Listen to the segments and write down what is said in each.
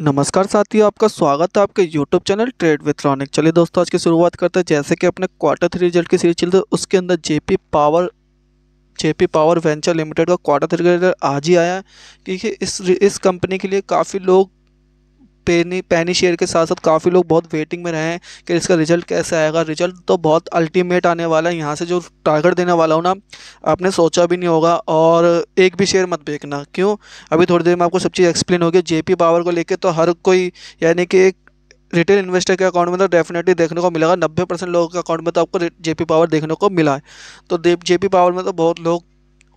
नमस्कार साथियों आपका स्वागत है आपके YouTube channel trade with Ronik चलिए दोस्तों आज की शुरुआत करते हैं जैसे कि अपने क्वार्टर थ्री रिजल्ट की सीरीज चलते उसके अंदर JP power JP power venture limited का क्वार्टर थ्री रिजल्ट आज ही आया है क्योंकि इस इस कंपनी के लिए काफ़ी लोग पेनी पैनी शेयर के साथ साथ काफ़ी लोग बहुत वेटिंग में रहे हैं कि इसका रिजल्ट कैसे आएगा रिजल्ट तो बहुत अल्टीमेट आने वाला है यहाँ से जो टारगेट देने वाला हो ना आपने सोचा भी नहीं होगा और एक भी शेयर मत बेचना क्यों अभी थोड़ी देर में आपको सब चीज़ एक्सप्लेन होगी पी पावर को लेकर तो हर कोई यानी कि एक रिटेल इन्वेस्टर के अकाउंट में तो डेफिनेटली देखने को मिलेगा नब्बे परसेंट लोगों के अकाउंट में तो आपको जेपी पावर देखने को मिला है तो जेपी पावर में तो बहुत लोग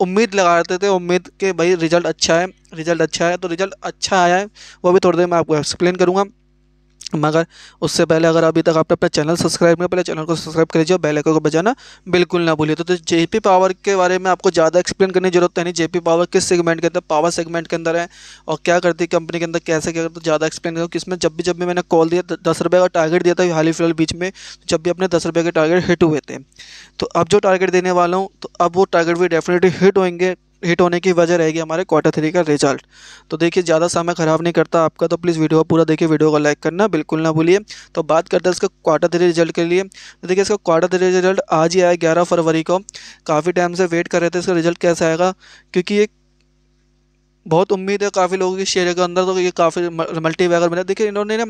उम्मीद लगाते थे उम्मीद के भाई रिज़ल्ट अच्छा है रिज़ल्ट अच्छा है तो रिज़ल्ट अच्छा आया है वो भी थोड़ी देर मैं आपको एक्सप्लेन करूँगा मगर उससे पहले अगर अभी तक आपने अपना चैनल सब्सक्राइब नहीं पहले चैनल को सब्सक्राइब कर लीजिए और बेल आइकन को बजाना बिल्कुल ना भूलिए तो, तो जेपी पावर के बारे में आपको ज़्यादा एक्सप्लेन करने की जरूरत है नहीं जेपी पावर किस सेगमेंट के अंदर पावर सेगमेंट के अंदर है और क्या करती है कंपनी के अंदर कैसे क्या करते तो ज़्यादा एक्सप्लेन करूँ किसमें जब भी जब भी मैंने कॉल दिया दस रुपये का टारगेट दिया था हाल ही फिलहाल बीच में तो जब भी अपने दस रुपये के टारगेट हिट हुए थे तो अब जो टारगेट देने वाला हूँ तो अब वो टारगेट भी डेफिनेटली हिट होंगे हिट होने की वजह रहेगी हमारे क्वार्टर थ्री का रिजल्ट तो देखिए ज़्यादा समय ख़राब नहीं करता आपका तो प्लीज़ वीडियो पूरा देखिए वीडियो को लाइक करना बिल्कुल ना भूलिए तो बात करते हैं इसका क्वार्टर थ्री रिजल्ट के लिए तो देखिए इसका क्वार्टर थ्री रिजल्ट आज ही आया ग्यारह फरवरी को काफ़ी टाइम से वेट कर रहे थे इसका रिजल्ट कैसे आएगा क्योंकि ये बहुत उम्मीद है काफ़ी लोगों की शेयर के अंदर तो ये काफ़ी मल्टी वैगर बना देखिए इन्होंने ना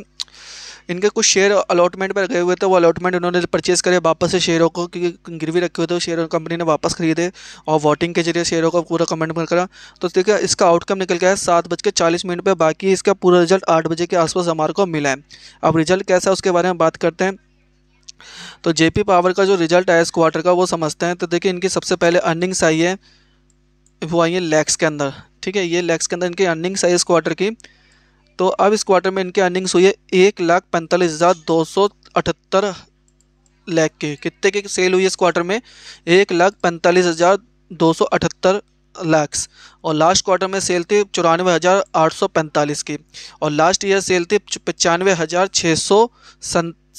इनके कुछ शेयर अलॉटमेंट पर गए हुए थे वो अलॉटमेंट उन्होंने परचेज़ करे वापस से शेयरों को क्योंकि गिरवी रखे हुए थे शेयर कंपनी ने वापस खरीदे और वोटिंग के जरिए शेयरों का पूरा कमेंट पर करा तो देखिए इसका आउटकम निकल गया है सात बज के चालीस मिनट पर बाकी इसका पूरा रिजल्ट आठ बजे के आसपास हमारे को मिला है अब रिजल्ट कैसा है उसके बारे में बात करते हैं तो जेपी पावर का जो रिजल्ट आया इस क्वार्टर का वो समझते हैं तो देखिए इनकी सबसे पहले अर्निंग्स आई है वो आई है लैक्स के अंदर ठीक है ये लैक्स के अंदर इनकी अर्निंग्स आई इस क्वार्टर की तो अब इस क्वार्टर में इनकी अर्निंग्स हुई है एक लाख पैंतालीस हज़ार दो सौ अठहत्तर लैख के कितने की सेल हुई है इस क्वार्टर में एक लाख पैंतालीस हज़ार दो सौ अठहत्तर लैक्स और लास्ट क्वार्टर में सेल थी चौरानवे हज़ार आठ सौ पैंतालीस की और लास्ट ईयर सेल थी पचानवे हज़ार छः सौ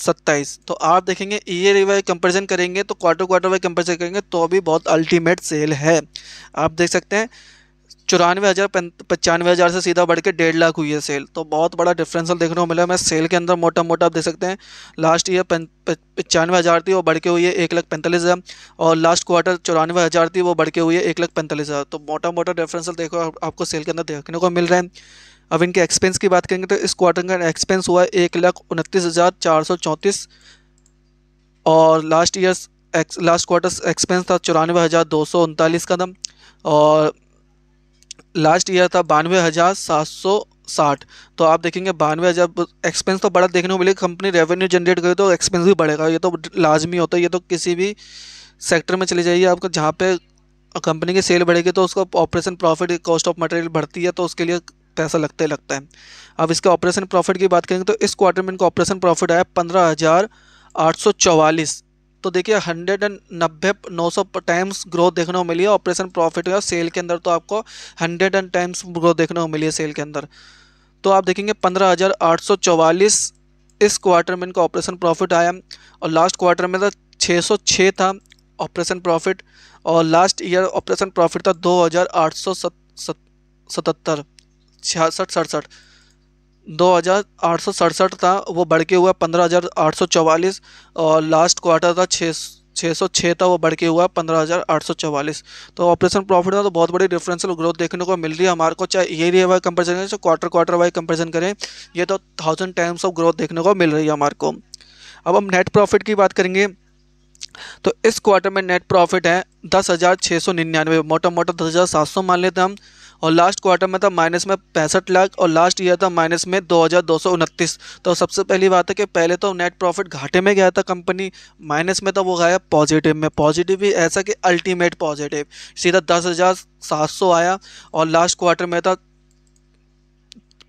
सत्ताईस तो आप देखेंगे ईयर वाइज कंपेरिजन करेंगे तो क्वार्टर क्वार्टर वाइज कंपेरिजन करेंगे तो अभी बहुत अल्टीमेट सेल है आप देख सकते हैं चौरानवे हज़ार पचानवे हज़ार से सीधा बढ़ के डेढ़ लाख हुई है सेल तो बहुत बड़ा डिफरेंसल देखने को मिला मैं सेल के अंदर मोटा मोटा आप देख सकते हैं लास्ट ईयर पचानवे हज़ार थी वो बढ़ के हुई है एक लाख पैंतालीस हज़ार और लास्ट क्वार्टर चौरानवे हज़ार थी वो बढ़ के हुई है एक लाख पैंतालीस हज़ार तो मोटा मोटा डिफरेंसल देखो आपको सेल के अंदर देखने को मिल रहा है अब इनके एक्सपेंस की बात करेंगे तो इस क्वार्टर का एक्सपेंस हुआ है एक लाख उनतीस हज़ार चार सौ चौंतीस और last year last quarter expense था चौरानवे हज़ार दो सौ उनतालीस का दम और लास्ट ईयर था बानवे हज़ार सात सौ साठ तो आप देखेंगे बानवे हज़ार एक्सपेंस तो बड़ा देखने को मिले कंपनी रेवेन्यू जनरेट करे तो एक्सपेंस भी बढ़ेगा ये तो लाजमी होता है ये तो किसी भी सेक्टर में चले जाइए आपको जहाँ पे कंपनी की सेल बढ़ेगी तो उसका operation profit cost of material बढ़ती है तो उसके लिए पैसा लगता ही लगता है अब इसके ऑपरेशन प्रॉफिट की बात करेंगे तो इस क्वार्टर में इनका ऑपरेशन प्रॉफिट आया पंद्रह हज़ार आठ सौ चौवालीस तो देखिए हंड्रेड एंड नब्बे नौ सौ टाइम्स ग्रोथ देखने को मिली है ऑपरेशन प्रॉफिट और सेल के अंदर तो आपको हंड्रेड एंड टाइम्स ग्रोथ देखने को मिली है सेल के अंदर तो आप देखेंगे पंद्रह हज़ार आठ सौ चौवालीस इस क्वार्टर में इनका ऑपरेशन प्रॉफिट आया और लास्ट क्वार्टर में था छः सौ छः था ऑपरेशन प्रॉफिट और लास्ट ईयर ऑपरेशन प्रॉफिट था दो हज़ार आठ सौ सतहत्तर छियासठ सड़सठ दो हज़ार आठ सौ सड़सठ था वो बढ़ के हुआ पंद्रह हज़ार आठ सौ और लास्ट क्वार्टर था छः छः सौ छः था वो बढ़ के हुआ पंद्रह हज़ार आठ सौ चवालीस तो ऑपरेशन प्रॉफिट में तो बहुत बड़ी डिफरेंशियल ग्रोथ देखने को मिल रही है हमारे को चाहे ईयर वाइज कंपेरिजन करें चाहे क्वार्टर क्वार्टर वाइज कंपेरिजन करें ये तो थाउजेंड टाइम्स ऑफ ग्रोथ देखने को मिल रही है हमारे को अब हम नेट प्रॉफिट की बात करेंगे तो इस क्वार्टर में नेट प्रॉफिट है दस हज़ार छः सौ निन्यानवे मोटा मोटा दस हज़ार सात सौ मान लेते हैं हम और लास्ट क्वार्टर में था माइनस में पैंसठ लाख और लास्ट ईयर था माइनस में दो हज़ार दो सौ उनतीस तो सबसे पहली बात है कि पहले तो नेट प्रॉफिट घाटे में गया था कंपनी माइनस में तो वो गया पॉजिटिव में पॉजिटिव भी ऐसा कि अल्टीमेट पॉजिटिव सीधा दस हज़ार सात सौ आया और लास्ट क्वार्टर में था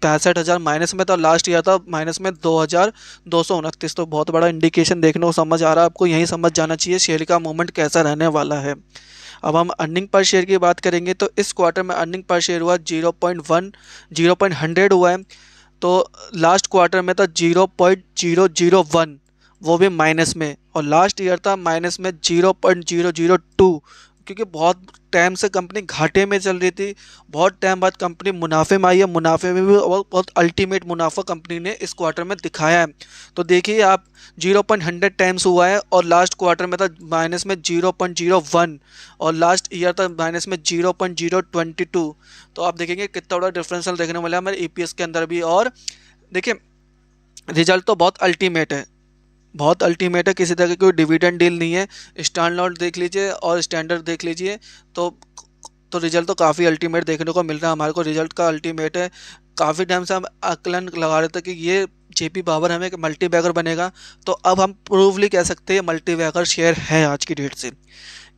पैंसठ हज़ार माइनस में था लास्ट ईयर था माइनस में दो हज़ार दो सौ उनतीस तो बहुत बड़ा इंडिकेशन देखने को समझ आ रहा है आपको यही समझ जाना चाहिए शेयर का मूवमेंट कैसा रहने वाला है अब हम अर्निंग पर शेयर की बात करेंगे तो इस क्वार्टर में अर्निंग पर शेयर हुआ zero point one zero point hundred हुआ है तो लास्ट क्वार्टर में था zero point zero zero one वो भी माइनस में और लास्ट ईयर था माइनस में zero point zero zero two क्योंकि बहुत टाइम से कंपनी घाटे में चल रही थी बहुत टाइम बाद कंपनी मुनाफे में आई है मुनाफे में भी और बहुत अल्टीमेट मुनाफा कंपनी ने इस क्वार्टर में दिखाया है तो देखिए आप जीरो पॉइंट हंड्रेड टाइम्स हुआ है और लास्ट क्वार्टर में था माइनस में जीरो पॉइंट जीरो वन और लास्ट ईयर था माइनस में zero point zero twenty two तो आप देखेंगे कितना बड़ा डिफरेंसल देखने वाला है हमारे ई e के अंदर भी और देखिए रिजल्ट तो बहुत अल्टीमेट है बहुत अल्टीमेट है किसी तरह की कोई डिविडेंड डील नहीं है स्टैंड लॉट देख लीजिए और स्टैंडर्ड देख लीजिए तो तो रिजल्ट तो काफ़ी अल्टीमेट देखने को मिल रहा है हमारे को रिजल्ट का अल्टीमेट है काफ़ी टाइम से हम आकलन लगा रहे थे कि ये जे पी बाबर हमें एक मल्टी बैगर बनेगा तो अब हम प्रूवली कह सकते हैं मल्टी बैगर शेयर है आज की डेट से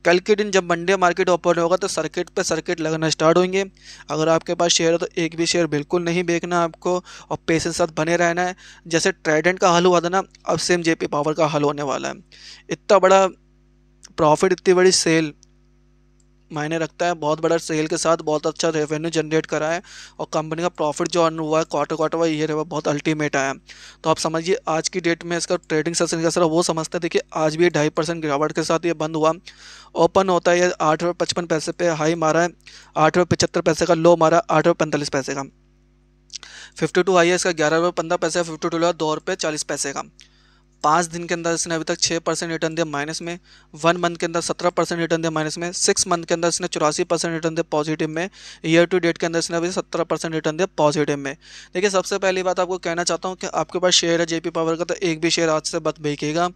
कल के दिन जब मंडे मार्केट ओपन होगा तो सर्किट पे सर्किट लगना स्टार्ट होंगे अगर आपके पास शेयर है तो एक भी शेयर बिल्कुल नहीं बेचना आपको और पैसे के साथ बने रहना है जैसे ट्रेडेंट का हल हुआ था ना अब सेम जेपी पावर का हल होने वाला है इतना बड़ा प्रॉफिट इतनी बड़ी सेल मायने रखता है बहुत बड़ा सेल के साथ बहुत अच्छा रेवेन्यू जनरेट करा है और कंपनी का प्रॉफिट जो अर्न हुआ है क्वार्टर क्वार्टर वाई ईयर है बहुत अल्टीमेट आया तो आप समझिए आज की डेट में इसका ट्रेडिंग सेशन का सर वो समझते हैं देखिए आज भी ढाई परसेंट गिरावट के साथ ये बंद हुआ ओपन होता है ये आठ रुपये पचपन पैसे पे हाई मारा है आठ रुपये पचहत्तर पैसे का लो मारा है आठ रुपये पैंतालीस पैसे का फिफ्टी टू हाई है इसका ग्यारह रुपये पंद्रह पैसे फिफ्टी टू लो दो रुपये चालीस पैसे का पाँच दिन के अंदर इसने अभी तक छः परसेंट रिटर्न दिया माइनस में वन मंथ के अंदर सत्रह परसेंट रिटर्न दिया माइनस में सिक्स मंथ के अंदर इसने चौरासी परसेंट रिटर्न दिया पॉजिटिव में ईयर टू डेट के अंदर इसने अभी सत्रह परसेंट रिटर्न दिया पॉजिटिव में देखिए सबसे पहली बात आपको कहना चाहता हूँ कि आपके पास शेयर है जेपी पावर का तो एक भी शेयर आज से बत बेचेगा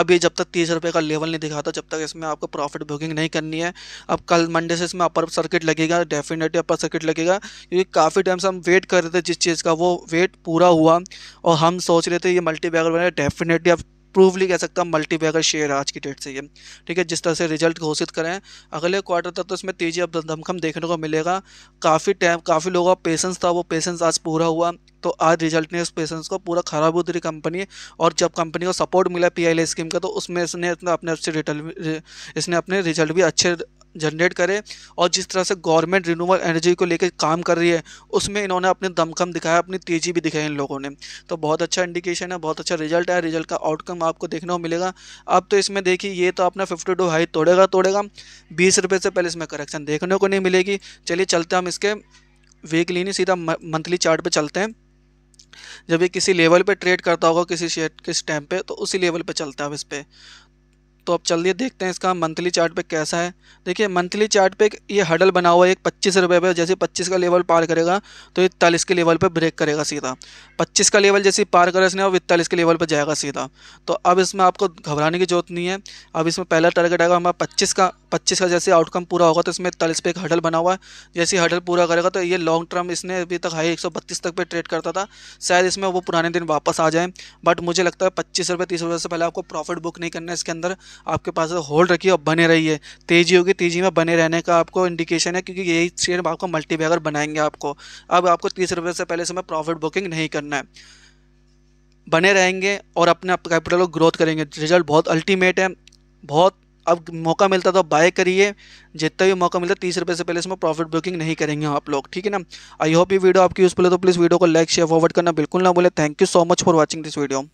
अभी जब तक तीस रुपये का लेवल नहीं दिखाता जब तक इसमें आपको प्रॉफिट बुकिंग नहीं करनी है अब कल मंडे से इसमें अपर सर्किट लगेगा डेफिनेटली अपर सर्किट लगेगा क्योंकि काफ़ी टाइम से हम वेट कर रहे थे जिस चीज़ का वो वेट पूरा हुआ और हम सोच रहे थे ये मल्टी बैगर डेफिनेटली भी आप प्रूवली कह सकता हूँ मल्टी बैगर शेयर आज की डेट से ये ठीक है जिस तरह से रिजल्ट घोषित करें अगले क्वार्टर तक तो इसमें तेज़ी अब दमखम देखने को मिलेगा काफ़ी टाइम काफ़ी लोगों का पेशेंस था वो पेशेंस आज पूरा हुआ तो आज रिजल्ट ने उस पेशेंस को पूरा खराब उतरी कंपनी और जब कंपनी को सपोर्ट मिला पी स्कीम का तो उसमें इसने अपने अच्छे रिटर्न इसने अपने रिजल्ट भी अच्छे जनरेट करे और जिस तरह से गवर्नमेंट रिन्यूबल एनर्जी को लेकर काम कर रही है उसमें इन्होंने अपने दमखम दिखाया अपनी तेज़ी भी दिखाई इन लोगों ने तो बहुत अच्छा इंडिकेशन है बहुत अच्छा रिजल्ट है रिजल्ट का आउटकम आपको देखने को मिलेगा अब तो इसमें देखिए ये तो अपना फिफ्टी टू हाई तोड़ेगा तोड़ेगा बीस रुपये से पहले इसमें करेक्शन देखने को नहीं मिलेगी चलिए चलते हम इसके वीकली नहीं सीधा मंथली चार्ट पे चलते हैं जब ये किसी लेवल पे ट्रेड करता होगा किसी शेयर किस टाइम पे तो उसी लेवल पे चलता है अब इस पर तो अब चलिए देखते हैं इसका मंथली चार्ट पे कैसा है देखिए मंथली चार्ट पे ये हडल बना हुआ है एक पच्चीस रुपये पर जैसे पच्चीस का लेवल पार करेगा तो इकतालीस के लेवल पर ब्रेक करेगा सीधा पच्चीस का लेवल जैसे पार करे इसने अब इकतालीस के लेवल पर जाएगा सीधा तो अब इसमें आपको घबराने की जरूरत नहीं है अब इसमें पहला टारगेट आएगा हमारा पच्चीस का पच्चीस का जैसे आउटकम पूरा होगा तो इसमें इकतालीस पे एक हडल बना हुआ है जैसे हडल पूरा करेगा तो ये लॉन्ग टर्म इसने अभी तक हाई एक तक पर ट्रेड करता था शायद इसमें वो पुराने दिन वापस आ जाए बट मुझे लगता है पच्चीस रुपये तीस रुपये से पहले आपको प्रॉफिट बुक नहीं करना है इसके अंदर आपके पास होल्ड रखिए और बने रहिए तेजी होगी तेजी में बने रहने का आपको इंडिकेशन है क्योंकि यही शेयर आपको मल्टी बैगर बनाएंगे आपको अब आपको तीस रुपये से पहले समय प्रॉफिट बुकिंग नहीं करना है बने रहेंगे और अपने आप कैपिटल को ग्रोथ करेंगे रिजल्ट बहुत अल्टीमेट है बहुत अब मौका मिलता तो बाय करिए जितना भी मौका मिलता है तीस रुपये से पहले इसमें प्रॉफिट बुकिंग नहीं करेंगे आप लोग ठीक है ना आई होप ये वीडियो आपकी यूज़फुल है तो प्लीज़ वीडियो को लाइक शेयर फॉरवर्ड करना बिल्कुल ना बोले thank you so much for watching this video